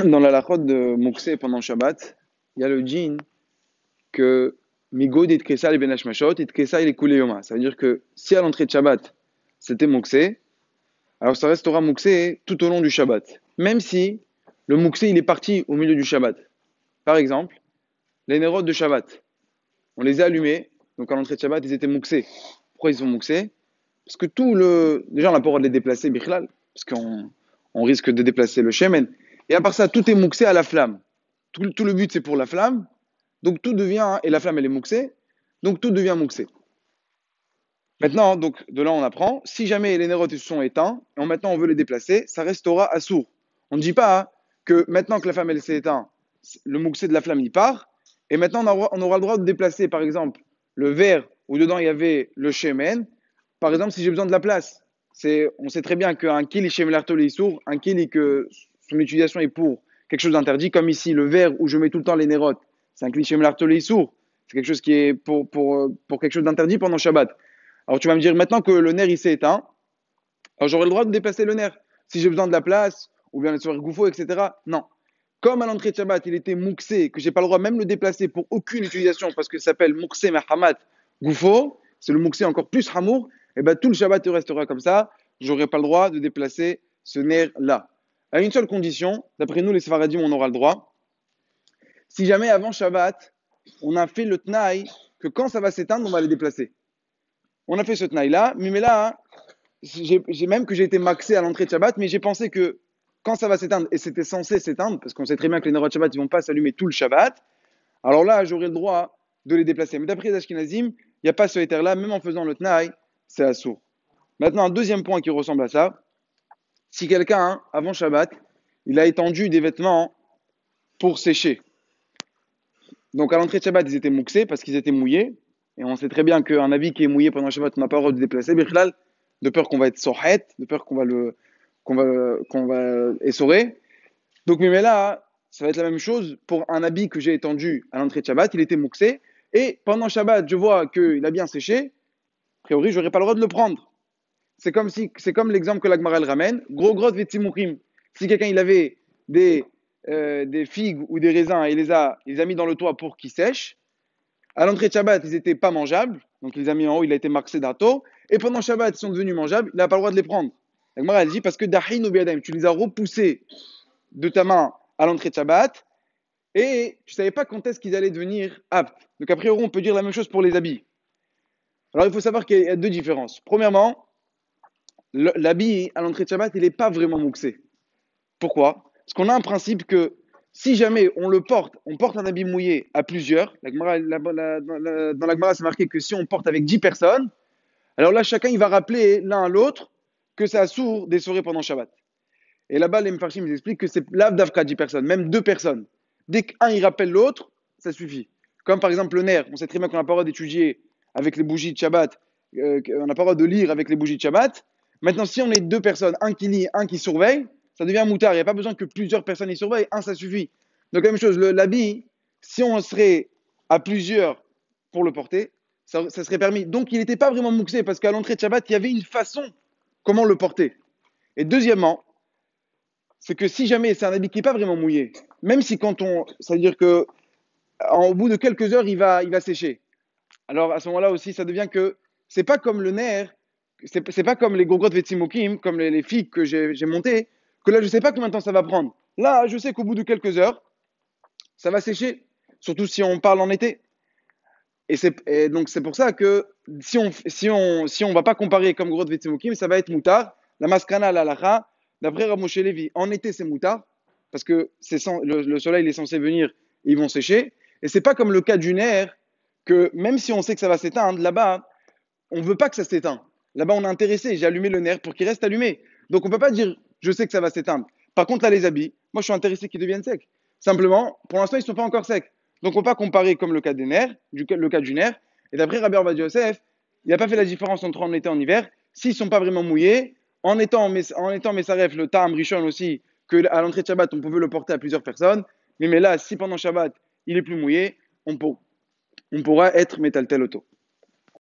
dans la lachot de Moukse pendant le Shabbat, il y a le djinn que Migo et Kessa et Benashmashot et il et yoma. Ça veut dire que si à l'entrée de Shabbat, c'était Moukse, alors ça restera Moukse tout au long du Shabbat. Même si le Moukse, il est parti au milieu du Shabbat. Par exemple, les Nérodes de Shabbat, on les a allumés, donc à l'entrée de Shabbat, ils étaient Moukse. Pourquoi ils sont Moukse Parce que tout le. Déjà, on n'a pas le droit de les déplacer, Bichlal, parce qu'on on risque de déplacer le Shemen. Et à part ça, tout est mouxé à la flamme. Tout, le but, c'est pour la flamme. Donc tout devient, hein, et la flamme, elle est mouxée. Donc tout devient mouxé. Maintenant, donc de là, on apprend. Si jamais les nérotes sont éteints, et maintenant on veut les déplacer, ça restera à sourd. On ne dit pas hein, que maintenant que la flamme, elle s'est éteinte, le mouxé de la flamme, y part. Et maintenant, on aura, le droit de déplacer, par exemple, le verre où dedans il y avait le shemen. Par exemple, si j'ai besoin de la place, on sait très bien qu'un kili est sourd, un kili que son utilisation est pour quelque chose d'interdit, comme ici, le verre où je mets tout le temps les nérotes, c'est un cliché est sourd. C'est quelque chose qui est euh, pour, quelque chose d'interdit pendant Shabbat. Alors tu vas me dire maintenant que le nerf il s'est éteint, alors j'aurai le droit de déplacer le nerf si j'ai besoin de la place ou bien de soir gouffo, etc. Non. Comme à l'entrée de Shabbat, il était mouxé, que j'ai pas le droit même de le déplacer pour aucune utilisation parce que ça s'appelle mouxé mahamat gouffo, c'est le mouxé encore plus hamour, et eh bien tout le Shabbat te restera comme ça, j'aurai pas le droit de déplacer ce nerf là à une seule condition. D'après nous, les Sfaradim, on aura le droit. Si jamais avant Shabbat, on a fait le Tnaï, que quand ça va s'éteindre, on va les déplacer. On a fait ce Tnaï là, mais, là, j'ai même que j'ai été maxé à l'entrée de Shabbat, mais j'ai pensé que quand ça va s'éteindre, et c'était censé s'éteindre, parce qu'on sait très bien que les de Shabbat, ne vont pas s'allumer tout le Shabbat, alors là, j'aurai le droit de les déplacer. Mais d'après les Ashkenazim, il n'y a pas ce éther-là, même en faisant le Tnaï, c'est assourd. Maintenant, un deuxième point qui ressemble à ça, si quelqu'un, hein, avant Shabbat, il a étendu des vêtements pour sécher. Donc à l'entrée de Shabbat, ils étaient mouxés parce qu'ils étaient mouillés. Et on sait très bien qu'un habit qui est mouillé pendant Shabbat, on n'a pas le droit de déplacer. de peur qu'on va être sorhette, de peur qu'on va le qu'on va, qu'on va essorer. Donc mais là, ça va être la même chose pour un habit que j'ai étendu à l'entrée de Shabbat. Il était mouxé. Et pendant Shabbat, je vois qu'il a bien séché. A priori, je n'aurais pas le droit de le prendre. C'est comme si, c'est comme l'exemple que l'Agmaral ramène. Gros gros vitimurim. Si quelqu'un il avait des, euh, des figues ou des raisins et les a, il les a mis dans le toit pour qu'ils sèchent. À l'entrée de Shabbat, ils n'étaient pas mangeables. Donc il les a mis en haut, il a été marqué d'un Et pendant Shabbat, ils sont devenus mangeables. Il n'a pas le droit de les prendre. L'Agmaral dit parce que tu les as repoussés de ta main à l'entrée de Shabbat et tu ne savais pas quand est-ce qu'ils allaient devenir aptes. Donc a priori, on peut dire la même chose pour les habits. Alors il faut savoir qu'il y a deux différences. Premièrement, l'habit à l'entrée de Shabbat, il n'est pas vraiment mouxé. Pourquoi Parce qu'on a un principe que si jamais on le porte, on porte un habit mouillé à plusieurs, dans la Gemara c'est marqué que si on porte avec 10 personnes, alors là chacun il va rappeler l'un à l'autre que ça sourd des soirées pendant Shabbat. Et là-bas les Mfarshim nous expliquent que c'est d'Avka 10 personnes, même deux personnes. Dès qu'un il rappelle l'autre, ça suffit. Comme par exemple le nerf, on sait très bien qu'on a pas le droit d'étudier avec les bougies de Shabbat, euh, qu'on on n'a pas droit de lire avec les bougies de Shabbat, Maintenant, si on est deux personnes, un qui lit, un qui surveille, ça devient un moutard. Il n'y a pas besoin que plusieurs personnes y surveillent. Un, ça suffit. Donc, la même chose, l'habit, si on serait à plusieurs pour le porter, ça, serait permis. Donc, il n'était pas vraiment mouxé parce qu'à l'entrée de Shabbat, il y avait une façon comment le porter. Et deuxièmement, c'est que si jamais c'est un habit qui n'est pas vraiment mouillé, même si quand on. ça veut dire que au bout de quelques heures, il va, il va sécher. Alors à ce moment-là aussi, ça devient que c'est pas comme le nerf c'est pas comme les de Vetzimokim, comme les, figues que j'ai montées, que là, je sais pas combien de temps ça va prendre. Là, je sais qu'au bout de quelques heures, ça va sécher, surtout si on parle en été. Et, donc, c'est pour ça que si on si va pas comparer comme Grotte Vetzimokim, ça va être moutard. La mascana, la lacha, d'après Ramoshe Levi, en été, c'est moutard, parce que le, soleil il est censé venir, ils vont sécher. Et c'est pas comme le cas d'une aire que même si on sait que ça va s'éteindre, là-bas, on ne veut pas que ça s'éteigne Là-bas, on a intéressé. J'ai allumé le nerf pour qu'il reste allumé. Donc, on ne peut pas dire je sais que ça va s'éteindre. Par contre, là, les habits, moi, je suis intéressé qu'ils deviennent secs. Simplement, pour l'instant, ils ne sont pas encore secs. Donc, on ne peut pas comparer comme le cas des nerfs, du, le cas du nerf. Et d'après Rabbi Orvad Yosef, il n'a pas fait la différence entre en été et en hiver. S'ils ne sont pas vraiment mouillés, en étant, en étant Messaref, le tam Richon aussi, qu'à l'entrée de Shabbat, on pouvait le porter à plusieurs personnes. Mais, mais là, si pendant Shabbat, il est plus mouillé, on, pourra être Metal Tel Auto.